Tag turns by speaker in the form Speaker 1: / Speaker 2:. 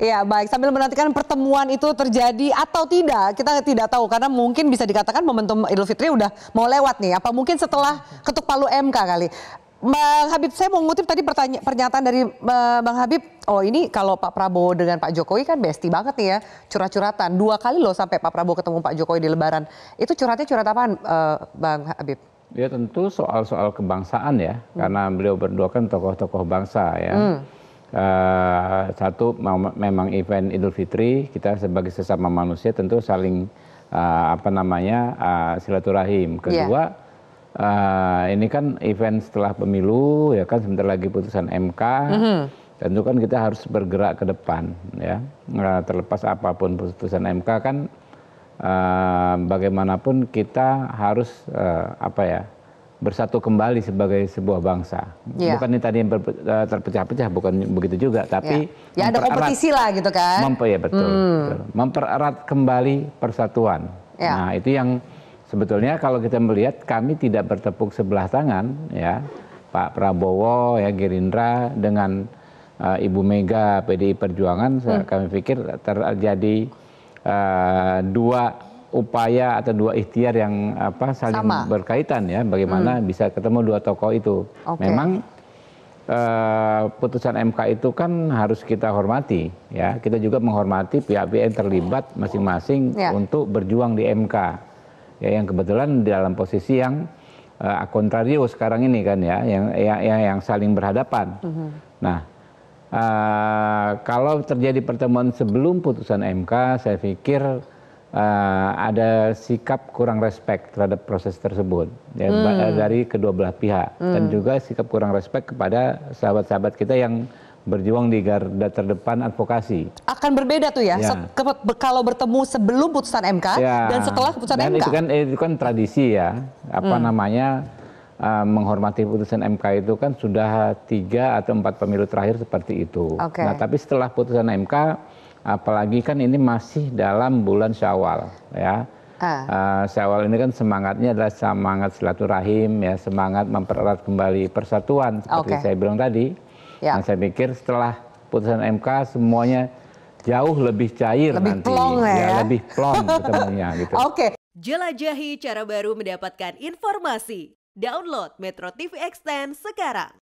Speaker 1: Ya baik, sambil menantikan pertemuan itu terjadi atau tidak, kita tidak tahu karena mungkin bisa dikatakan momentum Idul Fitri udah mau lewat nih. Apa mungkin setelah ketuk palu MK kali? Bang Habib, saya mengutip tadi pernyataan dari eh, Bang Habib, oh ini kalau Pak Prabowo dengan Pak Jokowi kan besti banget nih ya, curhat-curhatan. Dua kali loh sampai Pak Prabowo ketemu Pak Jokowi di lebaran. Itu curhatnya curhat apaan eh, Bang Habib?
Speaker 2: Ya tentu soal-soal kebangsaan ya, hmm. karena beliau berdua kan tokoh-tokoh bangsa ya. Hmm Eh, satu memang event Idul Fitri kita sebagai sesama manusia tentu saling uh, apa namanya uh, silaturahim. Iya. Kedua yeah. uh, ini kan event setelah pemilu ya kan sebentar lagi putusan MK. Mm -hmm. Tentu kan kita harus bergerak ke depan ya. Nah, terlepas apapun putusan MK kan uh, bagaimanapun kita harus uh, apa ya? bersatu kembali sebagai sebuah bangsa. Ya. Bukan ini tadi yang eh, terpecah-pecah, bukan begitu juga, tapi ya, ya ada kompetisi
Speaker 1: lah gitu kan. Memper,
Speaker 2: ya betul, hmm. betul. Mempererat kembali persatuan. Ya. Nah, itu yang sebetulnya kalau kita melihat kami tidak bertepuk sebelah tangan ya. Pak Prabowo ya Gerindra dengan uh, Ibu Mega PDI Perjuangan hmm. kami pikir terjadi uh, dua upaya atau dua ikhtiar yang apa saling Sama. berkaitan ya bagaimana hmm. bisa ketemu dua tokoh itu. Okay. Memang uh, putusan MK itu kan harus kita hormati ya. Kita juga menghormati pihak-pihak yang terlibat masing-masing ya. untuk berjuang di MK. Ya yang kebetulan di dalam posisi yang uh, eh, kontrario sekarang ini kan ya yang yang ya, yang, saling berhadapan. -hmm. Nah, uh, kalau terjadi pertemuan sebelum putusan MK saya pikir Eh, ada sikap kurang respect terhadap proses tersebut ya, hmm. dari kedua belah pihak hmm. dan juga sikap kurang respect kepada sahabat sahabat kita yang berjuang di garda terdepan advokasi.
Speaker 1: Akan berbeda tuh ya, ya. kalau bertemu sebelum putusan MK ya. dan setelah putusan dan MK. Itu kan
Speaker 2: itu kan tradisi ya, apa hmm. namanya uh, menghormati putusan MK itu kan sudah tiga atau empat pemilu terakhir seperti itu. Okay. Nah tapi setelah putusan MK apalagi kan ini masih dalam bulan Syawal ya. Uh, Syawal ini kan semangatnya adalah semangat silaturahim ya, semangat mempererat kembali persatuan seperti okay. saya bilang tadi. Yeah. Nah, saya pikir setelah putusan MK semuanya jauh lebih cair lebih nanti. Plong ya, ya, lebih plong ketemunya gitu. Oke. Okay.
Speaker 1: Jelajahi cara baru mendapatkan informasi. Download Metro TV Extend sekarang.